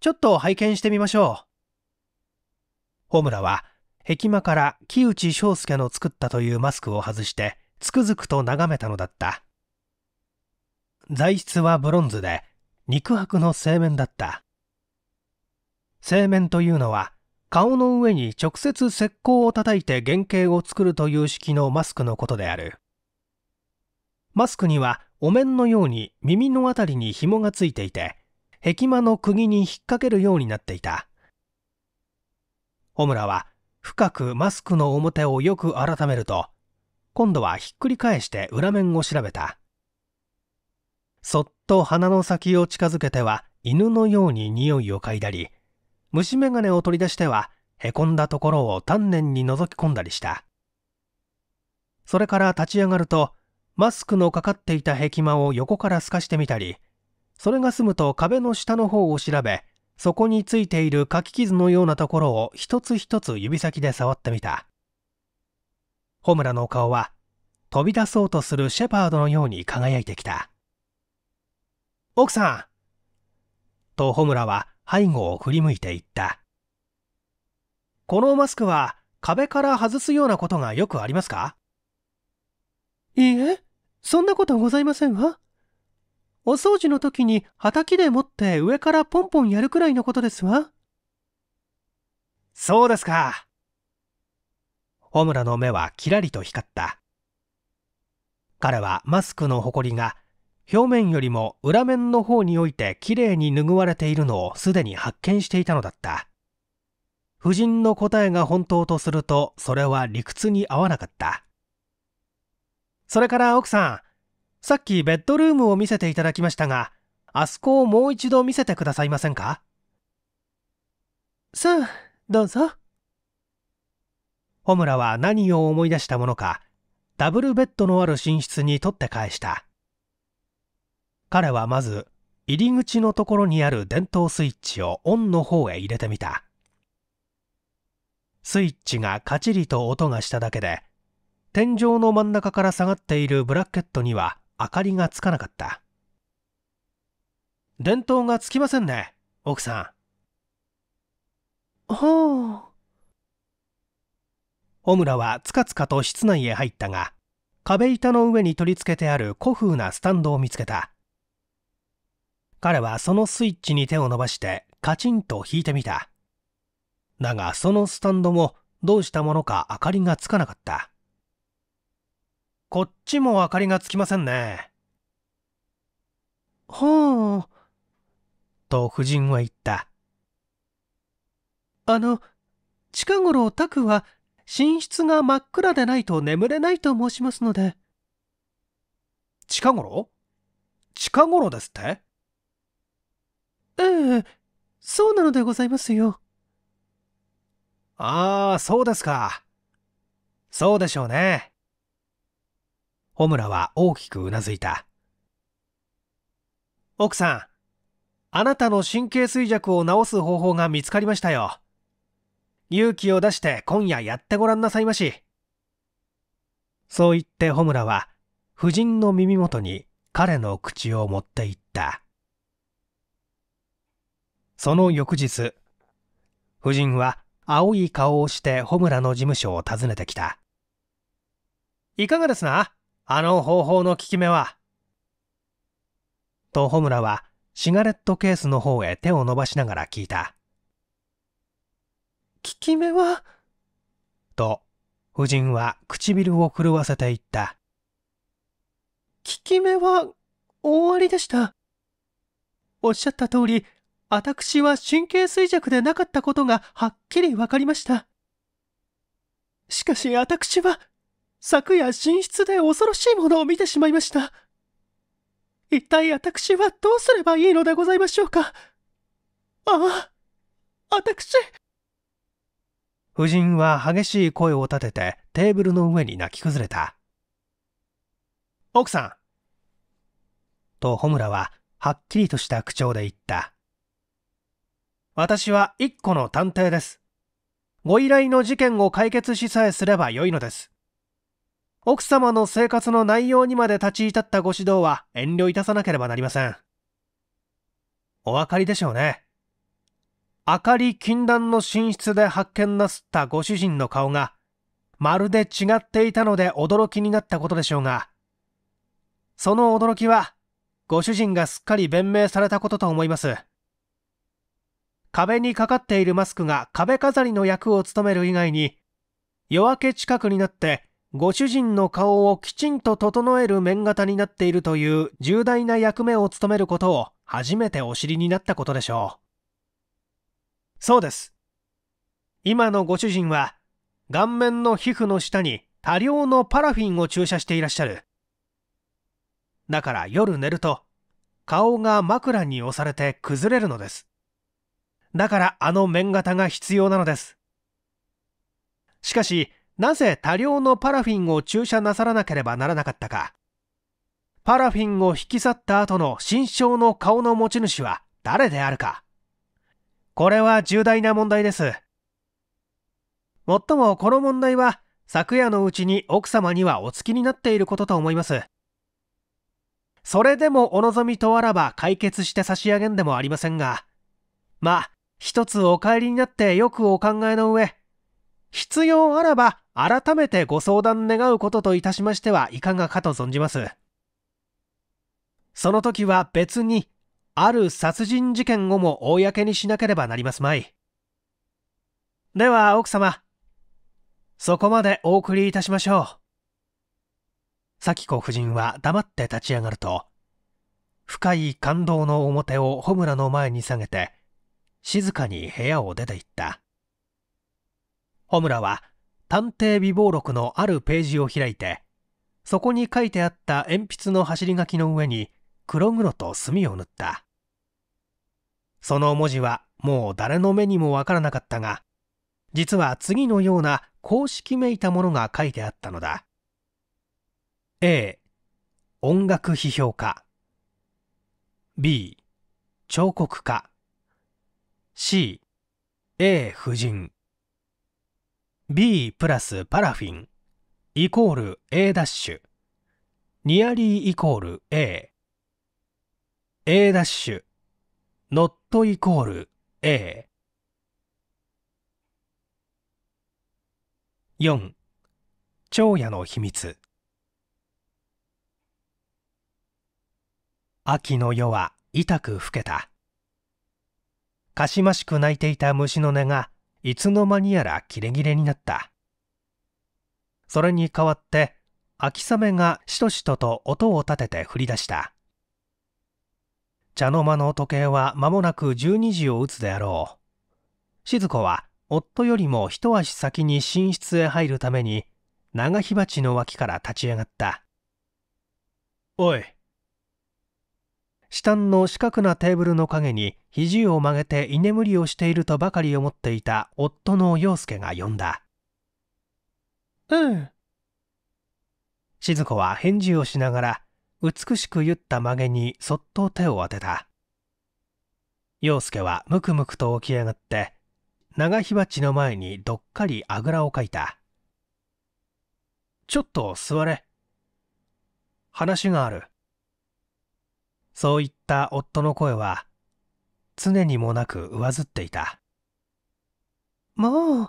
ちょっと拝見してみましょう。ホムラは壁間から木内翔介の作ったというマスクを外して、つくづくと眺めたのだった。材質はブロンズで、肉薄の製麺だった。製麺というのは、顔の上に直接石膏を叩いて原型を作るという式のマスクのことである。マスクにはお面のように耳のあたりに紐がついていて、壁間の釘に引っ掛けるようになっていた。小村は深くマスクの表をよく改めると今度はひっくり返して裏面を調べたそっと鼻の先を近づけては犬のように匂いを嗅いだり虫眼鏡を取り出してはへこんだところを丹念に覗き込んだりしたそれから立ち上がるとマスクのかかっていた壁間を横から透かしてみたりそれが済むと壁の下の方を調べそこについている書き傷のようなところを一つ一つ指先で触ってみた。ホムラの顔は飛び出そうとするシェパードのように輝いてきた。奥さんとホムラは背後を振り向いていった。このマスクは壁から外すようなことがよくありますかいいえ、そんなことございませんわ。お掃除の時に畑で持って上からポンポンやるくらいのことですわ。そうですか。ホムラの目はキラリと光った。彼はマスクのほこりが表面よりも裏面の方においてきれいに拭われているのをすでに発見していたのだった。夫人の答えが本当とするとそれは理屈に合わなかった。それから奥さん、さっきベッドルームを見せていただきましたが、あそこをもう一度見せてくださいませんかさあ、どうぞ。ホムラは何を思い出したものか、ダブルベッドのある寝室に取って返した。彼はまず、入り口のところにある電灯スイッチをオンの方へ入れてみた。スイッチがカチリと音がしただけで、天井の真ん中から下がっているブラケットには明かりがつかなかった。電灯がつきませんね、奥さん。ほう。小村はつかつかと室内へ入ったが、壁板の上に取り付けてある古風なスタンドを見つけた。彼はそのスイッチに手を伸ばしてカチンと引いてみた。だがそのスタンドもどうしたものか明かりがつかなかった。こっちも明かりがつきませんね。ほう。と夫人は言った。あの、近頃タクは寝室が真っ暗でないと眠れないと申しますので。近頃近頃ですってええそうなのでございますよ。ああ、そうですか。そうでしょうね。穂村は大きくうなずいた。奥さん、あなたの神経衰弱を治す方法が見つかりましたよ。勇気を出して今夜やってごらんなさいまし。そう言って穂村は、夫人の耳元に彼の口を持っていった。その翌日、夫人は青い顔をして穂村の事務所を訪ねてきた。いかがですなあの方法の効き目は。と、穂村はシガレットケースの方へ手を伸ばしながら聞いた。効き目はと、夫人は唇を狂わせていった。効き目は大ありでした。おっしゃった通り、私は神経衰弱でなかったことがはっきりわかりました。しかし私は、昨夜寝室で恐ろしいものを見てしまいました。一体私はどうすればいいのでございましょうかああ、私。夫人は激しい声を立ててテーブルの上に泣き崩れた。奥さん。とムラははっきりとした口調で言った。私は一個の探偵です。ご依頼の事件を解決しさえすればよいのです。奥様の生活の内容にまで立ち至ったご指導は遠慮いたさなければなりません。お分かりでしょうね。明かり禁断の寝室で発見なすったご主人の顔が、まるで違っていたので驚きになったことでしょうが、その驚きは、ご主人がすっかり弁明されたことと思います。壁にかかっているマスクが壁飾りの役を務める以外に、夜明け近くになってご主人の顔をきちんと整える面型になっているという重大な役目を務めることを初めてお知りになったことでしょう。そうです。今のご主人は、顔面の皮膚の下に多量のパラフィンを注射していらっしゃる。だから夜寝ると、顔が枕に押されて崩れるのです。だからあの面型が必要なのです。しかし、なぜ多量のパラフィンを注射なさらなければならなかったかパラフィンを引き去った後の心象の顔の持ち主は誰であるかこれは重大な問題ですもっともこの問題は昨夜のうちに奥様にはお付きになっていることと思いますそれでもお望みとあらば解決して差し上げんでもありませんがまあ一つお帰りになってよくお考えの上必要あらば改めてご相談願うことといたしましてはいかがかと存じます。その時は別に、ある殺人事件をも公にしなければなりますまい。では奥様、そこまでお送りいたしましょう。咲子夫人は黙って立ち上がると、深い感動の表を穂村の前に下げて、静かに部屋を出て行った。穂村は探偵備忘録のあるページを開いて、そこに書いてあった鉛筆の走り書きの上に黒々と墨を塗った。その文字はもう誰の目にもわからなかったが、実は次のような公式めいたものが書いてあったのだ。A、音楽批評家。B、彫刻家。C、A 夫人。B プラスパラフィンイコール A ダッシュニアリーイコール A A ダッシュノットイコール A 4長夜の秘密秋の夜は痛く更けたかしましく鳴いていた虫の音がいつの間にやらキレキレになったそれに代わって秋雨がしとしとと音を立てて降り出した茶の間の時計は間もなく12時を打つであろう静子は夫よりも一足先に寝室へ入るために長火鉢の脇から立ち上がったおい下の四角なテーブルの陰に肘を曲げて居眠りをしているとばかり思っていた夫の陽介が呼んだ。うん。静子は返事をしながら、美しく言った曲げにそっと手を当てた。陽介はムクムクと起き上がって、長火鉢の前にどっかりあぐらをかいた。ちょっと座れ。話がある。そういった夫の声は常にもなく上ずっていたもう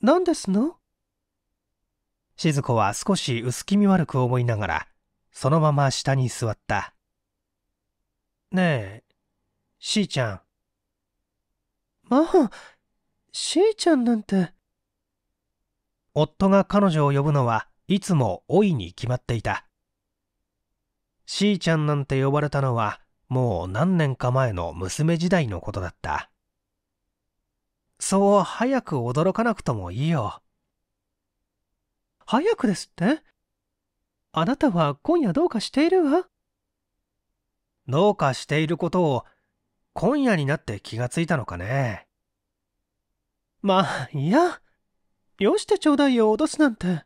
何ですの静子は少し薄気味悪く思いながらそのまま下に座ったねえしーちゃんまあしーちゃんなんて夫が彼女を呼ぶのはいつも老いに決まっていたしーちゃんなんて呼ばれたのはもう何年か前の娘時代のことだったそう早く驚かなくともいいよ早くですってあなたは今夜どうかしているわどうかしていることを今夜になって気がついたのかねまあいやよしてちょうだいよ脅すなんて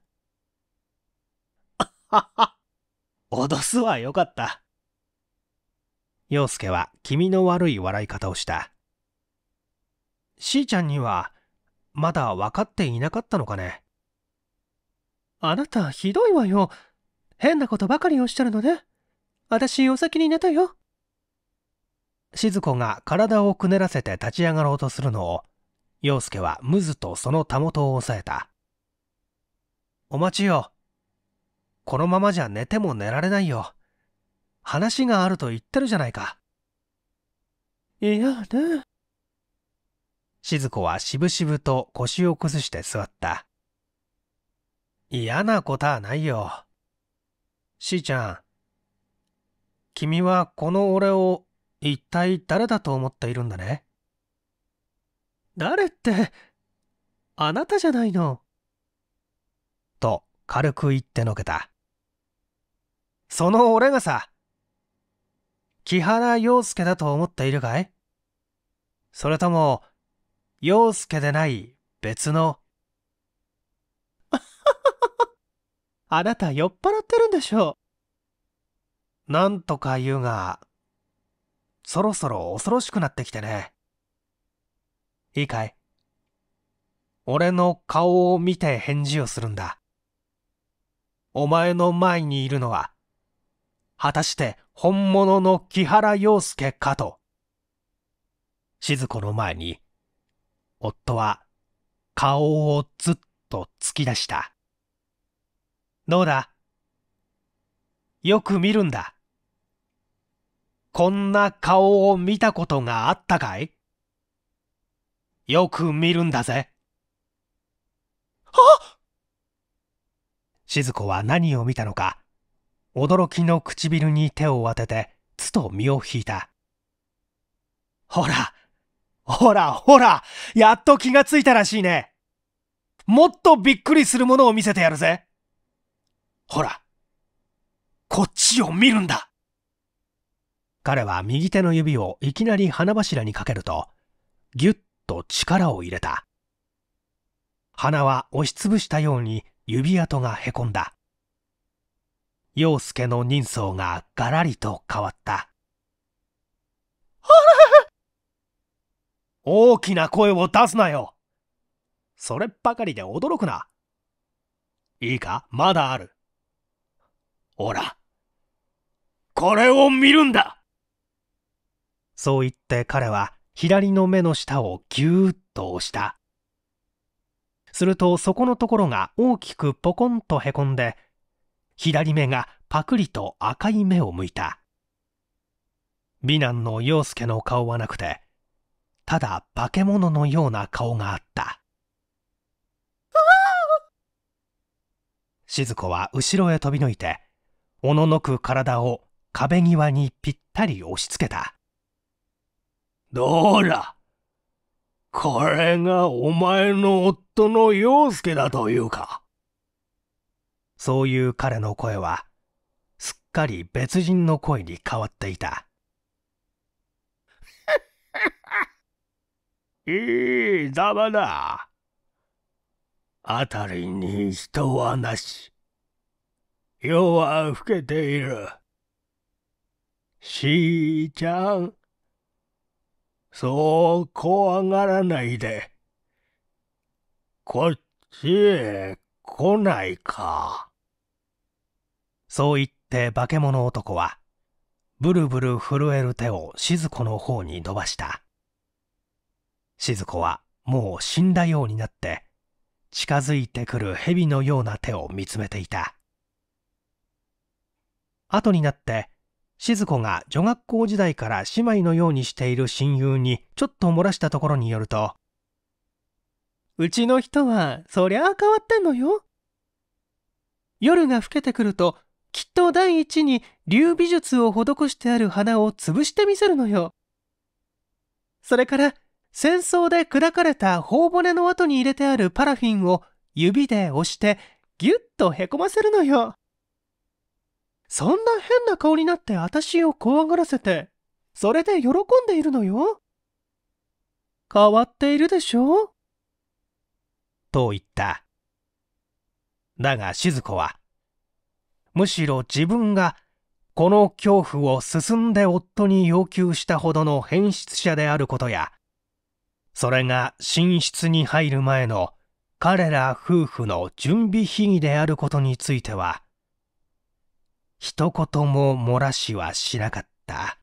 あはは脅すはよかった。陽介は気味の悪い笑い方をした。しーちゃんには、まだ分かっていなかったのかね。あなた、ひどいわよ。変なことばかりおっしゃるのね。私、お先に寝たよ。静子が体をくねらせて立ち上がろうとするのを、陽介はむずとそのたもとを押さえた。お待ちよ。このままじゃ寝ても寝られないよ。話があると言ってるじゃないか。いやね。静子はしぶしぶと腰を崩して座った。嫌なことはないよ。しーちゃん。君はこの俺を一体誰だと思っているんだね誰ってあなたじゃないのと軽く言ってのけたその俺がさ、木原洋介だと思っているかいそれとも、陽介でない別の。あなた酔っ払ってるんでしょう。なんとか言うが、そろそろ恐ろしくなってきてね。いいかい俺の顔を見て返事をするんだ。お前の前にいるのは、果たして本物の木原洋介かと。静子の前に、夫は顔をずっと突き出した。どうだよく見るんだ。こんな顔を見たことがあったかいよく見るんだぜ。はっ静子は何を見たのか、驚きの唇に手を当ててつと身を引いたほらほらほらやっと気がついたらしいねもっとびっくりするものを見せてやるぜほらこっちを見るんだ彼は右手の指をいきなり花柱にかけるとぎゅっと力を入れた鼻は押しつぶしたように指跡がへこんだ陽介の人相ががらりと変わった。あ ら大きな声を出すなよそればかりで驚くな。いいかまだある。ほら、これを見るんだそう言って彼は左の目の下をぎゅーっと押した。するとそこのところが大きくポコンとへこんで左目がパクリと赤い目を向いた美男の陽介の顔はなくてただ化け物のような顔があった静子は後ろへ飛び抜いておののく体を壁際にぴったり押し付けたどうだこれがお前の夫の陽介だというかそういう彼の声は、すっかり別人の声に変わっていた。いいざまだ。あたりに人はなし。夜は更けている。しーちゃん。そう怖がらないで。こっちへ来ないか。そう言って化け物男は、ブルブル震える手を静子の方に伸ばした。静子はもう死んだようになって、近づいてくる蛇のような手を見つめていた。後になって、静子が女学校時代から姉妹のようにしている親友にちょっと漏らしたところによると、うちの人はそりゃあ変わってんのよ。夜が更けてくるときっと第一に竜美術を施してある花を潰してみせるのよ。それから戦争で砕かれた頬骨の後に入れてあるパラフィンを指で押してギュッとへこませるのよ。そんな変な顔になって私を怖がらせて、それで喜んでいるのよ。変わっているでしょと言った。だが静子は、むしろ自分がこの恐怖を進んで夫に要求したほどの変質者であることやそれが寝室に入る前の彼ら夫婦の準備秘儀であることについては一言も漏らしはしなかった